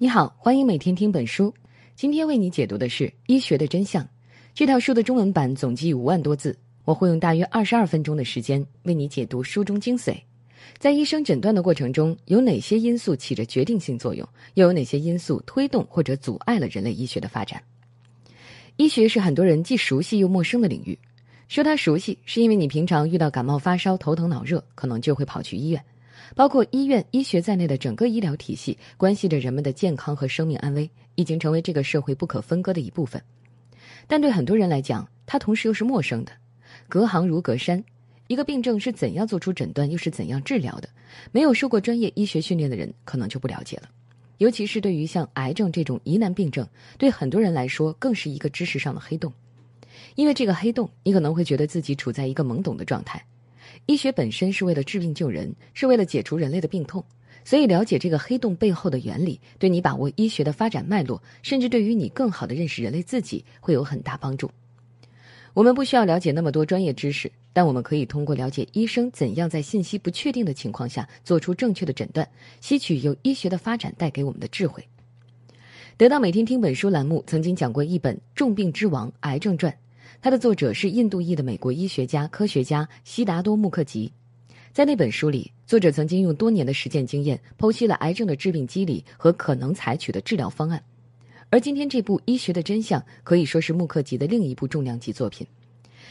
你好，欢迎每天听本书。今天为你解读的是《医学的真相》这套书的中文版，总计五万多字。我会用大约二十二分钟的时间为你解读书中精髓。在医生诊断的过程中，有哪些因素起着决定性作用？又有哪些因素推动或者阻碍了人类医学的发展？医学是很多人既熟悉又陌生的领域。说它熟悉，是因为你平常遇到感冒、发烧、头疼、脑热，可能就会跑去医院。包括医院、医学在内的整个医疗体系，关系着人们的健康和生命安危，已经成为这个社会不可分割的一部分。但对很多人来讲，它同时又是陌生的，隔行如隔山。一个病症是怎样做出诊断，又是怎样治疗的，没有受过专业医学训练的人可能就不了解了。尤其是对于像癌症这种疑难病症，对很多人来说更是一个知识上的黑洞。因为这个黑洞，你可能会觉得自己处在一个懵懂的状态。医学本身是为了治病救人，是为了解除人类的病痛，所以了解这个黑洞背后的原理，对你把握医学的发展脉络，甚至对于你更好的认识人类自己会有很大帮助。我们不需要了解那么多专业知识，但我们可以通过了解医生怎样在信息不确定的情况下做出正确的诊断，吸取由医学的发展带给我们的智慧。得到每天听本书栏目曾经讲过一本《重病之王：癌症传》。它的作者是印度裔的美国医学家、科学家悉达多·穆克吉，在那本书里，作者曾经用多年的实践经验剖析了癌症的致病机理和可能采取的治疗方案。而今天这部《医学的真相》可以说是穆克吉的另一部重量级作品。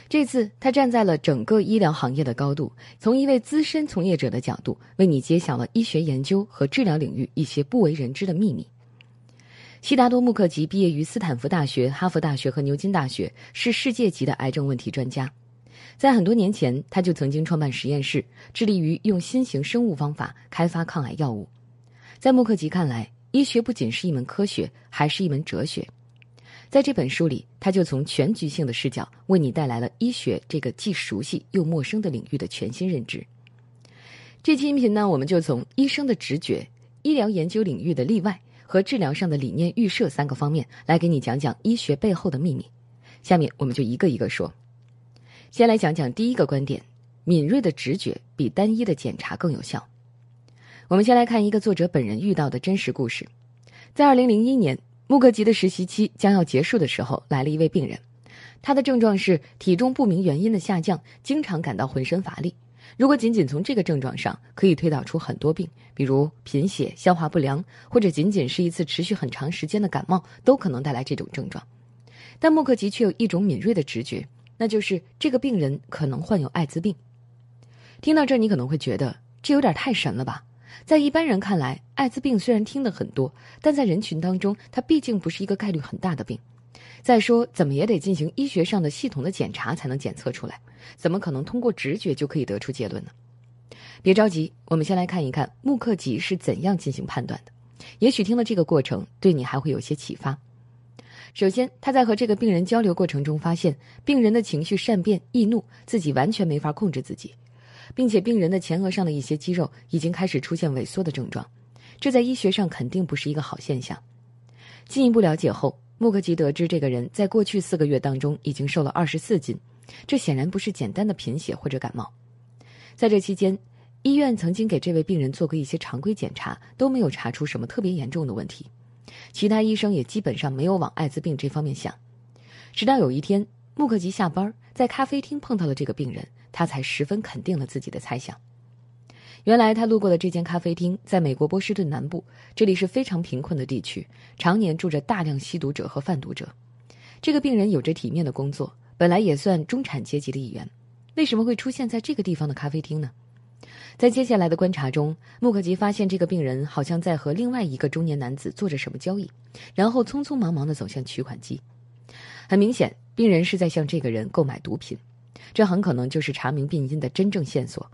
这次他站在了整个医疗行业的高度，从一位资深从业者的角度，为你揭晓了医学研究和治疗领域一些不为人知的秘密。悉达多·穆克吉毕业于斯坦福大学、哈佛大学和牛津大学，是世界级的癌症问题专家。在很多年前，他就曾经创办实验室，致力于用新型生物方法开发抗癌药物。在穆克吉看来，医学不仅是一门科学，还是一门哲学。在这本书里，他就从全局性的视角，为你带来了医学这个既熟悉又陌生的领域的全新认知。这期音频呢，我们就从医生的直觉、医疗研究领域的例外。和治疗上的理念预设三个方面来给你讲讲医学背后的秘密。下面我们就一个一个说。先来讲讲第一个观点：敏锐的直觉比单一的检查更有效。我们先来看一个作者本人遇到的真实故事。在二零零一年，穆格吉的实习期将要结束的时候，来了一位病人，他的症状是体重不明原因的下降，经常感到浑身乏力。如果仅仅从这个症状上，可以推导出很多病，比如贫血、消化不良，或者仅仅是一次持续很长时间的感冒，都可能带来这种症状。但默克吉却有一种敏锐的直觉，那就是这个病人可能患有艾滋病。听到这，你可能会觉得这有点太神了吧？在一般人看来，艾滋病虽然听得很多，但在人群当中，它毕竟不是一个概率很大的病。再说，怎么也得进行医学上的系统的检查才能检测出来，怎么可能通过直觉就可以得出结论呢？别着急，我们先来看一看穆克吉是怎样进行判断的。也许听了这个过程，对你还会有些启发。首先，他在和这个病人交流过程中，发现病人的情绪善变易怒，自己完全没法控制自己，并且病人的前额上的一些肌肉已经开始出现萎缩的症状，这在医学上肯定不是一个好现象。进一步了解后。穆克吉得知，这个人在过去四个月当中已经瘦了二十四斤，这显然不是简单的贫血或者感冒。在这期间，医院曾经给这位病人做过一些常规检查，都没有查出什么特别严重的问题。其他医生也基本上没有往艾滋病这方面想。直到有一天，穆克吉下班在咖啡厅碰到了这个病人，他才十分肯定了自己的猜想。原来他路过的这间咖啡厅在美国波士顿南部，这里是非常贫困的地区，常年住着大量吸毒者和贩毒者。这个病人有着体面的工作，本来也算中产阶级的一员，为什么会出现在这个地方的咖啡厅呢？在接下来的观察中，穆克吉发现这个病人好像在和另外一个中年男子做着什么交易，然后匆匆忙忙地走向取款机。很明显，病人是在向这个人购买毒品，这很可能就是查明病因的真正线索。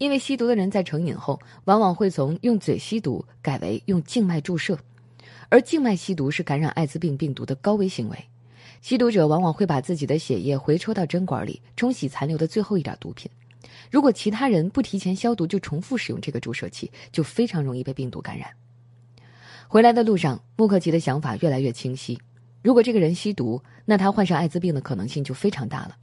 因为吸毒的人在成瘾后，往往会从用嘴吸毒改为用静脉注射，而静脉吸毒是感染艾滋病病毒的高危行为。吸毒者往往会把自己的血液回抽到针管里，冲洗残留的最后一点毒品。如果其他人不提前消毒就重复使用这个注射器，就非常容易被病毒感染。回来的路上，穆克吉的想法越来越清晰：如果这个人吸毒，那他患上艾滋病的可能性就非常大了。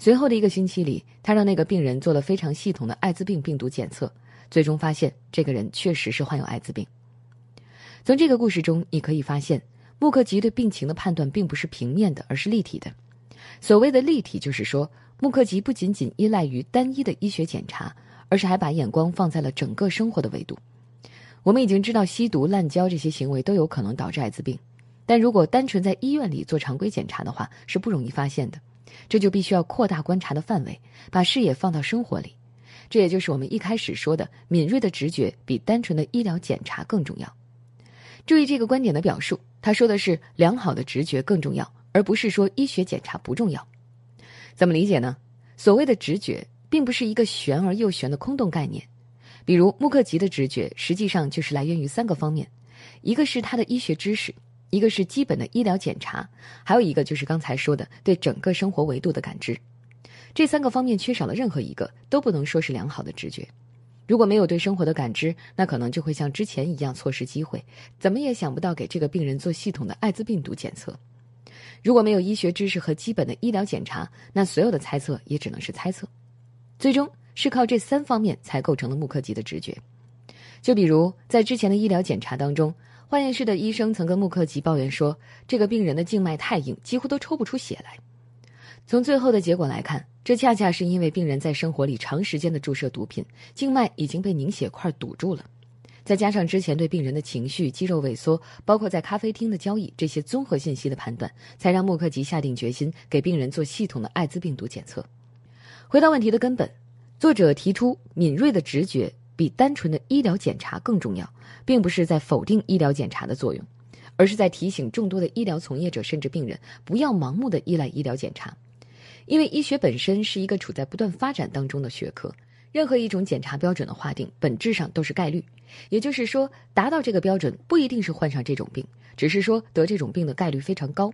随后的一个星期里，他让那个病人做了非常系统的艾滋病病毒检测，最终发现这个人确实是患有艾滋病。从这个故事中，你可以发现，穆克吉对病情的判断并不是平面的，而是立体的。所谓的立体，就是说穆克吉不仅仅依赖于单一的医学检查，而是还把眼光放在了整个生活的维度。我们已经知道吸毒、滥交这些行为都有可能导致艾滋病，但如果单纯在医院里做常规检查的话，是不容易发现的。这就必须要扩大观察的范围，把视野放到生活里。这也就是我们一开始说的，敏锐的直觉比单纯的医疗检查更重要。注意这个观点的表述，他说的是良好的直觉更重要，而不是说医学检查不重要。怎么理解呢？所谓的直觉，并不是一个玄而又玄的空洞概念。比如穆克吉的直觉，实际上就是来源于三个方面：一个是他的医学知识。一个是基本的医疗检查，还有一个就是刚才说的对整个生活维度的感知。这三个方面缺少了任何一个，都不能说是良好的直觉。如果没有对生活的感知，那可能就会像之前一样错失机会，怎么也想不到给这个病人做系统的艾滋病毒检测。如果没有医学知识和基本的医疗检查，那所有的猜测也只能是猜测。最终是靠这三方面才构成了穆克吉的直觉。就比如在之前的医疗检查当中。化验室的医生曾跟穆克吉抱怨说，这个病人的静脉太硬，几乎都抽不出血来。从最后的结果来看，这恰恰是因为病人在生活里长时间的注射毒品，静脉已经被凝血块堵住了。再加上之前对病人的情绪、肌肉萎缩，包括在咖啡厅的交易这些综合信息的判断，才让穆克吉下定决心给病人做系统的艾滋病毒检测。回到问题的根本，作者提出敏锐的直觉。比单纯的医疗检查更重要，并不是在否定医疗检查的作用，而是在提醒众多的医疗从业者甚至病人不要盲目的依赖医疗检查，因为医学本身是一个处在不断发展当中的学科，任何一种检查标准的划定本质上都是概率，也就是说达到这个标准不一定是患上这种病，只是说得这种病的概率非常高。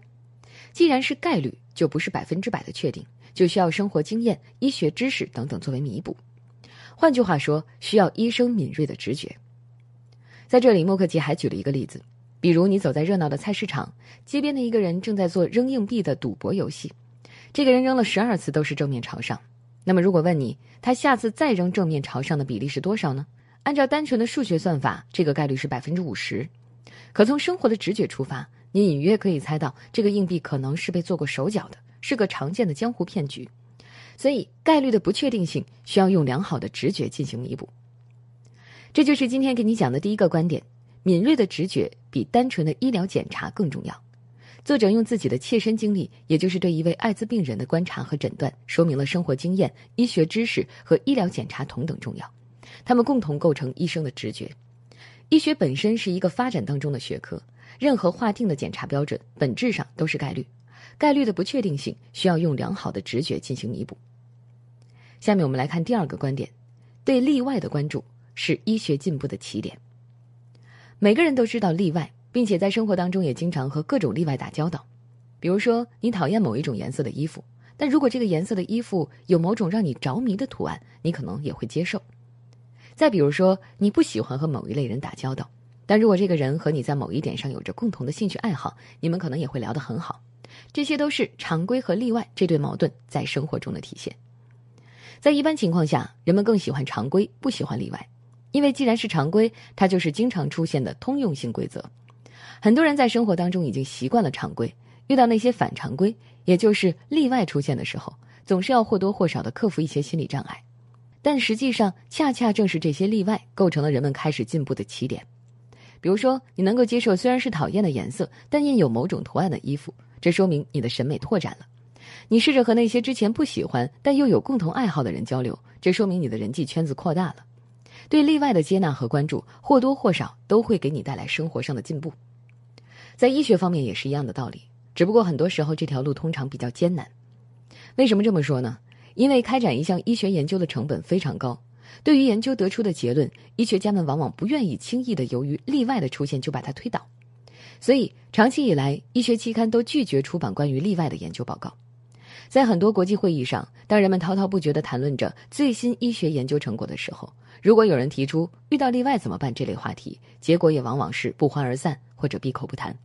既然是概率，就不是百分之百的确定，就需要生活经验、医学知识等等作为弥补。换句话说，需要医生敏锐的直觉。在这里，默克吉还举了一个例子，比如你走在热闹的菜市场，街边的一个人正在做扔硬币的赌博游戏，这个人扔了十二次都是正面朝上。那么，如果问你，他下次再扔正面朝上的比例是多少呢？按照单纯的数学算法，这个概率是百分之五十。可从生活的直觉出发，你隐约可以猜到，这个硬币可能是被做过手脚的，是个常见的江湖骗局。所以，概率的不确定性需要用良好的直觉进行弥补。这就是今天给你讲的第一个观点：敏锐的直觉比单纯的医疗检查更重要。作者用自己的切身经历，也就是对一位艾滋病人的观察和诊断，说明了生活经验、医学知识和医疗检查同等重要，他们共同构成医生的直觉。医学本身是一个发展当中的学科，任何划定的检查标准本质上都是概率。概率的不确定性需要用良好的直觉进行弥补。下面我们来看第二个观点：对例外的关注是医学进步的起点。每个人都知道例外，并且在生活当中也经常和各种例外打交道。比如说，你讨厌某一种颜色的衣服，但如果这个颜色的衣服有某种让你着迷的图案，你可能也会接受。再比如说，你不喜欢和某一类人打交道，但如果这个人和你在某一点上有着共同的兴趣爱好，你们可能也会聊得很好。这些都是常规和例外这对矛盾在生活中的体现。在一般情况下，人们更喜欢常规，不喜欢例外，因为既然是常规，它就是经常出现的通用性规则。很多人在生活当中已经习惯了常规，遇到那些反常规，也就是例外出现的时候，总是要或多或少的克服一些心理障碍。但实际上，恰恰正是这些例外构成了人们开始进步的起点。比如说，你能够接受虽然是讨厌的颜色，但印有某种图案的衣服。这说明你的审美拓展了，你试着和那些之前不喜欢但又有共同爱好的人交流，这说明你的人际圈子扩大了。对例外的接纳和关注，或多或少都会给你带来生活上的进步。在医学方面也是一样的道理，只不过很多时候这条路通常比较艰难。为什么这么说呢？因为开展一项医学研究的成本非常高，对于研究得出的结论，医学家们往往不愿意轻易的由于例外的出现就把它推倒。所以，长期以来，医学期刊都拒绝出版关于例外的研究报告。在很多国际会议上，当人们滔滔不绝的谈论着最新医学研究成果的时候，如果有人提出遇到例外怎么办这类话题，结果也往往是不欢而散或者闭口不谈。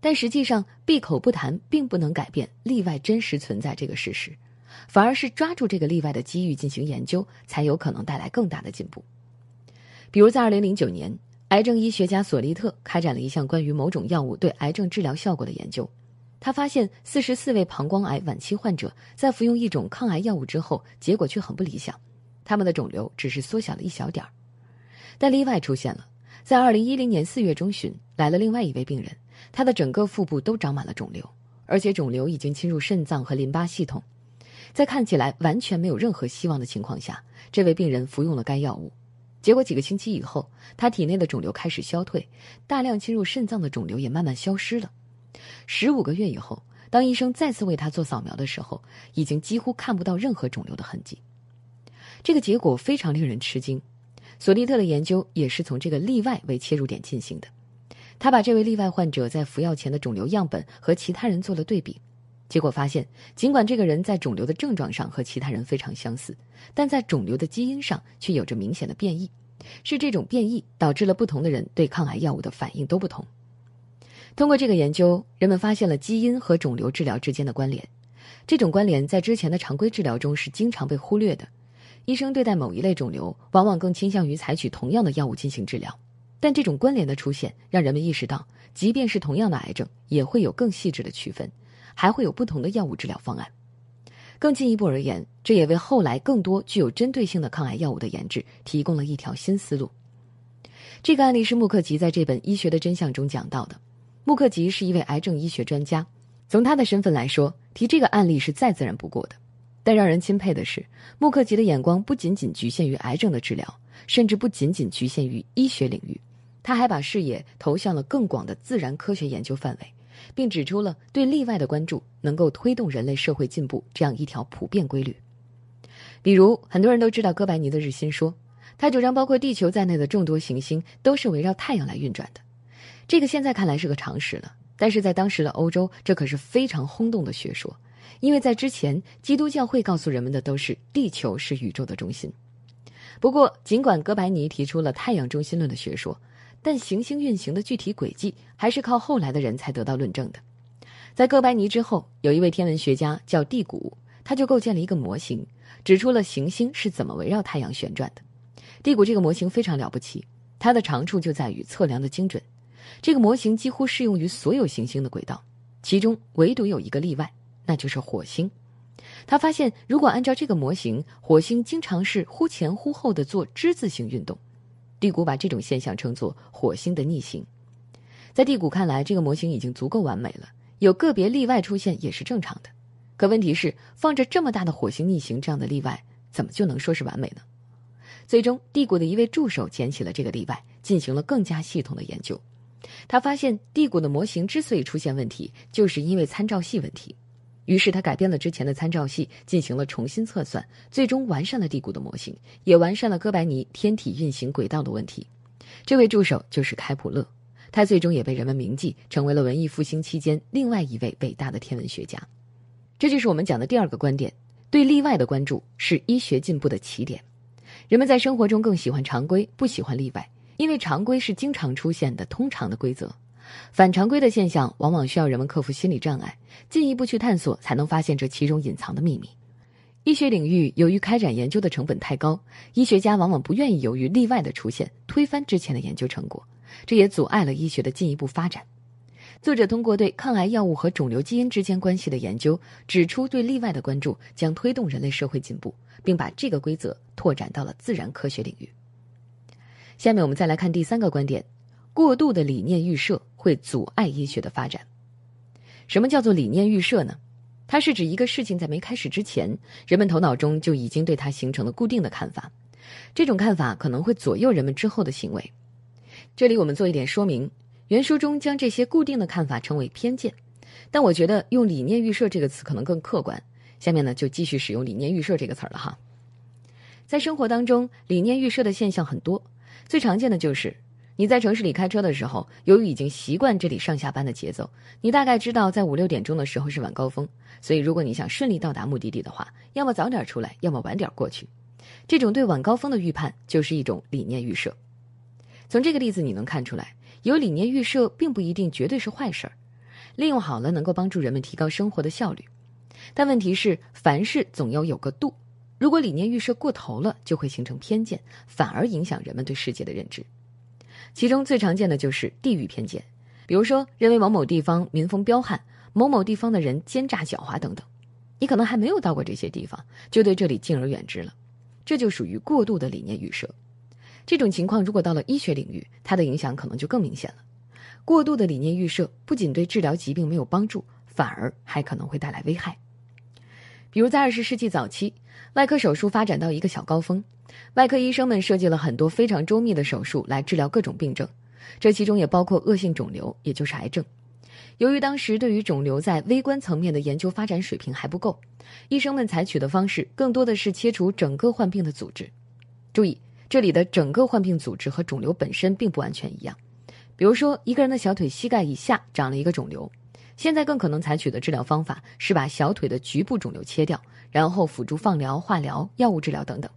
但实际上，闭口不谈并不能改变例外真实存在这个事实，反而是抓住这个例外的机遇进行研究，才有可能带来更大的进步。比如，在二零零九年。癌症医学家索利特开展了一项关于某种药物对癌症治疗效果的研究，他发现四十四位膀胱癌晚期患者在服用一种抗癌药物之后，结果却很不理想，他们的肿瘤只是缩小了一小点儿。但例外出现了，在二零一零年四月中旬来了另外一位病人，他的整个腹部都长满了肿瘤，而且肿瘤已经侵入肾脏和淋巴系统，在看起来完全没有任何希望的情况下，这位病人服用了该药物。结果几个星期以后，他体内的肿瘤开始消退，大量侵入肾脏的肿瘤也慢慢消失了。十五个月以后，当医生再次为他做扫描的时候，已经几乎看不到任何肿瘤的痕迹。这个结果非常令人吃惊。索利特的研究也是从这个例外为切入点进行的，他把这位例外患者在服药前的肿瘤样本和其他人做了对比。结果发现，尽管这个人在肿瘤的症状上和其他人非常相似，但在肿瘤的基因上却有着明显的变异。是这种变异导致了不同的人对抗癌药物的反应都不同。通过这个研究，人们发现了基因和肿瘤治疗之间的关联。这种关联在之前的常规治疗中是经常被忽略的。医生对待某一类肿瘤，往往更倾向于采取同样的药物进行治疗。但这种关联的出现，让人们意识到，即便是同样的癌症，也会有更细致的区分。还会有不同的药物治疗方案。更进一步而言，这也为后来更多具有针对性的抗癌药物的研制提供了一条新思路。这个案例是穆克吉在这本《医学的真相》中讲到的。穆克吉是一位癌症医学专家，从他的身份来说，提这个案例是再自然不过的。但让人钦佩的是，穆克吉的眼光不仅仅局限于癌症的治疗，甚至不仅仅局限于医学领域，他还把视野投向了更广的自然科学研究范围。并指出了对例外的关注能够推动人类社会进步这样一条普遍规律。比如，很多人都知道哥白尼的日心说，他主张包括地球在内的众多行星都是围绕太阳来运转的。这个现在看来是个常识了，但是在当时的欧洲，这可是非常轰动的学说，因为在之前，基督教会告诉人们的都是地球是宇宙的中心。不过，尽管哥白尼提出了太阳中心论的学说。但行星运行的具体轨迹还是靠后来的人才得到论证的。在哥白尼之后，有一位天文学家叫蒂谷，他就构建了一个模型，指出了行星是怎么围绕太阳旋转的。第谷这个模型非常了不起，它的长处就在于测量的精准。这个模型几乎适用于所有行星的轨道，其中唯独有一个例外，那就是火星。他发现，如果按照这个模型，火星经常是忽前忽后的做之字形运动。地谷把这种现象称作“火星的逆行”。在地谷看来，这个模型已经足够完美了，有个别例外出现也是正常的。可问题是，放着这么大的“火星逆行”这样的例外，怎么就能说是完美呢？最终，帝谷的一位助手捡起了这个例外，进行了更加系统的研究。他发现，帝谷的模型之所以出现问题，就是因为参照系问题。于是他改变了之前的参照系，进行了重新测算，最终完善了地谷的模型，也完善了哥白尼天体运行轨道的问题。这位助手就是开普勒，他最终也被人们铭记，成为了文艺复兴期间另外一位伟大的天文学家。这就是我们讲的第二个观点：对例外的关注是医学进步的起点。人们在生活中更喜欢常规，不喜欢例外，因为常规是经常出现的、通常的规则。反常规的现象往往需要人们克服心理障碍，进一步去探索，才能发现这其中隐藏的秘密。医学领域由于开展研究的成本太高，医学家往往不愿意由于例外的出现推翻之前的研究成果，这也阻碍了医学的进一步发展。作者通过对抗癌药物和肿瘤基因之间关系的研究，指出对例外的关注将推动人类社会进步，并把这个规则拓展到了自然科学领域。下面我们再来看第三个观点。过度的理念预设会阻碍医学的发展。什么叫做理念预设呢？它是指一个事情在没开始之前，人们头脑中就已经对它形成了固定的看法，这种看法可能会左右人们之后的行为。这里我们做一点说明：原书中将这些固定的看法称为偏见，但我觉得用“理念预设”这个词可能更客观。下面呢，就继续使用“理念预设”这个词儿了哈。在生活当中，理念预设的现象很多，最常见的就是。你在城市里开车的时候，由于已经习惯这里上下班的节奏，你大概知道在五六点钟的时候是晚高峰，所以如果你想顺利到达目的地的话，要么早点出来，要么晚点过去。这种对晚高峰的预判就是一种理念预设。从这个例子你能看出来，有理念预设并不一定绝对是坏事儿，利用好了能够帮助人们提高生活的效率。但问题是，凡事总要有个度，如果理念预设过头了，就会形成偏见，反而影响人们对世界的认知。其中最常见的就是地域偏见，比如说认为某某地方民风彪悍，某某地方的人奸诈狡猾等等。你可能还没有到过这些地方，就对这里敬而远之了。这就属于过度的理念预设。这种情况如果到了医学领域，它的影响可能就更明显了。过度的理念预设不仅对治疗疾病没有帮助，反而还可能会带来危害。比如在二十世纪早期，外科手术发展到一个小高峰。外科医生们设计了很多非常周密的手术来治疗各种病症，这其中也包括恶性肿瘤，也就是癌症。由于当时对于肿瘤在微观层面的研究发展水平还不够，医生们采取的方式更多的是切除整个患病的组织。注意，这里的“整个患病组织”和肿瘤本身并不完全一样。比如说，一个人的小腿膝盖以下长了一个肿瘤，现在更可能采取的治疗方法是把小腿的局部肿瘤切掉，然后辅助放疗、化疗、药物治疗等等。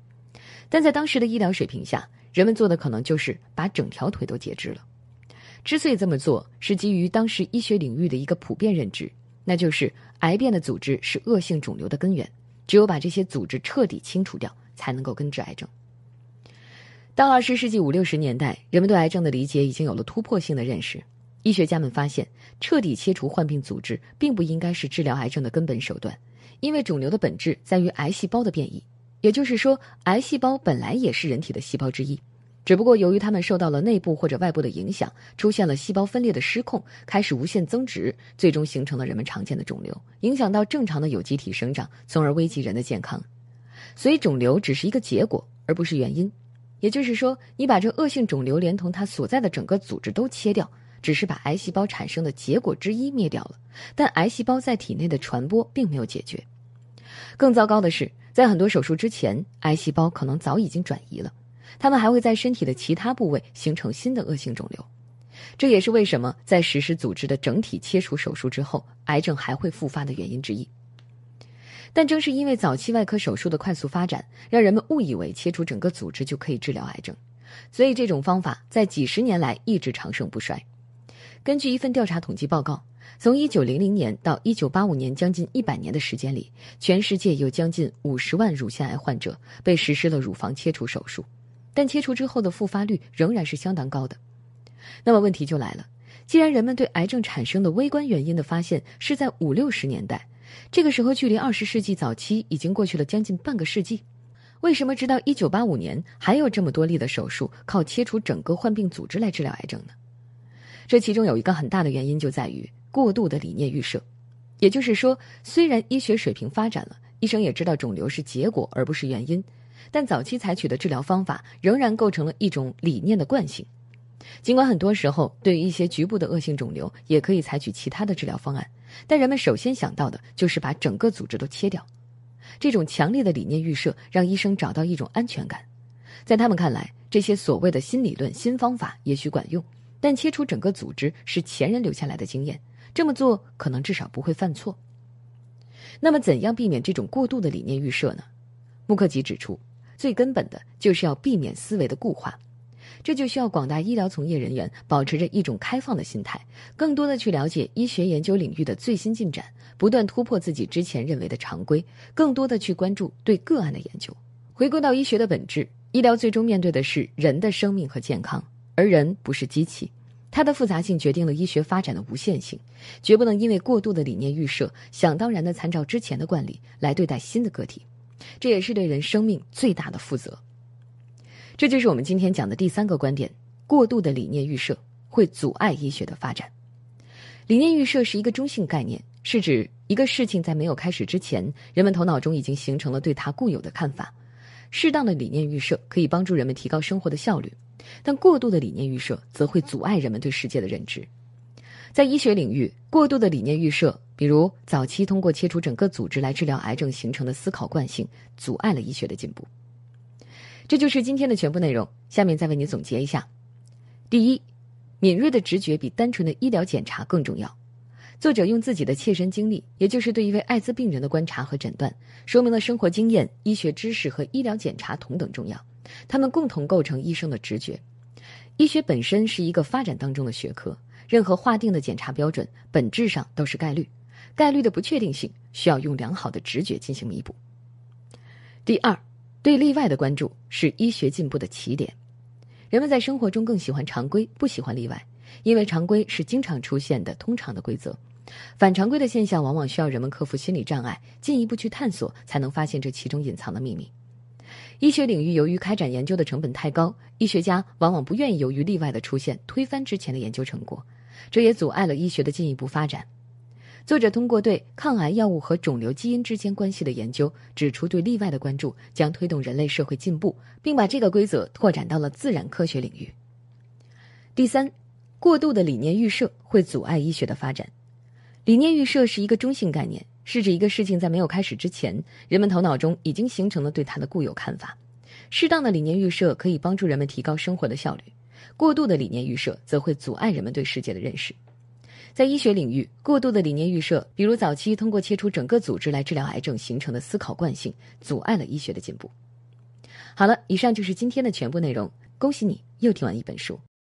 但在当时的医疗水平下，人们做的可能就是把整条腿都截肢了。之所以这么做，是基于当时医学领域的一个普遍认知，那就是癌变的组织是恶性肿瘤的根源，只有把这些组织彻底清除掉，才能够根治癌症。到二十世纪五六十年代，人们对癌症的理解已经有了突破性的认识。医学家们发现，彻底切除患病组织并不应该是治疗癌症的根本手段，因为肿瘤的本质在于癌细胞的变异。也就是说，癌细胞本来也是人体的细胞之一，只不过由于它们受到了内部或者外部的影响，出现了细胞分裂的失控，开始无限增殖，最终形成了人们常见的肿瘤，影响到正常的有机体生长，从而危及人的健康。所以，肿瘤只是一个结果，而不是原因。也就是说，你把这恶性肿瘤连同它所在的整个组织都切掉，只是把癌细胞产生的结果之一灭掉了，但癌细胞在体内的传播并没有解决。更糟糕的是。在很多手术之前，癌细胞可能早已经转移了，它们还会在身体的其他部位形成新的恶性肿瘤。这也是为什么在实施组织的整体切除手术之后，癌症还会复发的原因之一。但正是因为早期外科手术的快速发展，让人们误以为切除整个组织就可以治疗癌症，所以这种方法在几十年来一直长盛不衰。根据一份调查统计报告。从一九零零年到一九八五年，将近一百年的时间里，全世界有将近五十万乳腺癌患者被实施了乳房切除手术，但切除之后的复发率仍然是相当高的。那么问题就来了：既然人们对癌症产生的微观原因的发现是在五六十年代，这个时候距离二十世纪早期已经过去了将近半个世纪，为什么直到一九八五年还有这么多例的手术靠切除整个患病组织来治疗癌症呢？这其中有一个很大的原因就在于。过度的理念预设，也就是说，虽然医学水平发展了，医生也知道肿瘤是结果而不是原因，但早期采取的治疗方法仍然构成了一种理念的惯性。尽管很多时候对于一些局部的恶性肿瘤也可以采取其他的治疗方案，但人们首先想到的就是把整个组织都切掉。这种强烈的理念预设让医生找到一种安全感，在他们看来，这些所谓的新理论、新方法也许管用，但切除整个组织是前人留下来的经验。这么做可能至少不会犯错。那么，怎样避免这种过度的理念预设呢？穆克吉指出，最根本的就是要避免思维的固化，这就需要广大医疗从业人员保持着一种开放的心态，更多的去了解医学研究领域的最新进展，不断突破自己之前认为的常规，更多的去关注对个案的研究。回归到医学的本质，医疗最终面对的是人的生命和健康，而人不是机器。它的复杂性决定了医学发展的无限性，绝不能因为过度的理念预设，想当然的参照之前的惯例来对待新的个体，这也是对人生命最大的负责。这就是我们今天讲的第三个观点：过度的理念预设会阻碍医学的发展。理念预设是一个中性概念，是指一个事情在没有开始之前，人们头脑中已经形成了对它固有的看法。适当的理念预设可以帮助人们提高生活的效率。但过度的理念预设则会阻碍人们对世界的认知。在医学领域，过度的理念预设，比如早期通过切除整个组织来治疗癌症形成的思考惯性，阻碍了医学的进步。这就是今天的全部内容。下面再为你总结一下：第一，敏锐的直觉比单纯的医疗检查更重要。作者用自己的切身经历，也就是对一位艾滋病人的观察和诊断，说明了生活经验、医学知识和医疗检查同等重要。他们共同构成医生的直觉。医学本身是一个发展当中的学科，任何划定的检查标准本质上都是概率，概率的不确定性需要用良好的直觉进行弥补。第二，对例外的关注是医学进步的起点。人们在生活中更喜欢常规，不喜欢例外，因为常规是经常出现的、通常的规则。反常规的现象往往需要人们克服心理障碍，进一步去探索，才能发现这其中隐藏的秘密。医学领域由于开展研究的成本太高，医学家往往不愿意由于例外的出现推翻之前的研究成果，这也阻碍了医学的进一步发展。作者通过对抗癌药物和肿瘤基因之间关系的研究，指出对例外的关注将推动人类社会进步，并把这个规则拓展到了自然科学领域。第三，过度的理念预设会阻碍医学的发展。理念预设是一个中性概念。是指一个事情在没有开始之前，人们头脑中已经形成了对它的固有看法。适当的理念预设可以帮助人们提高生活的效率，过度的理念预设则会阻碍人们对世界的认识。在医学领域，过度的理念预设，比如早期通过切除整个组织来治疗癌症形成的思考惯性，阻碍了医学的进步。好了，以上就是今天的全部内容。恭喜你又听完一本书。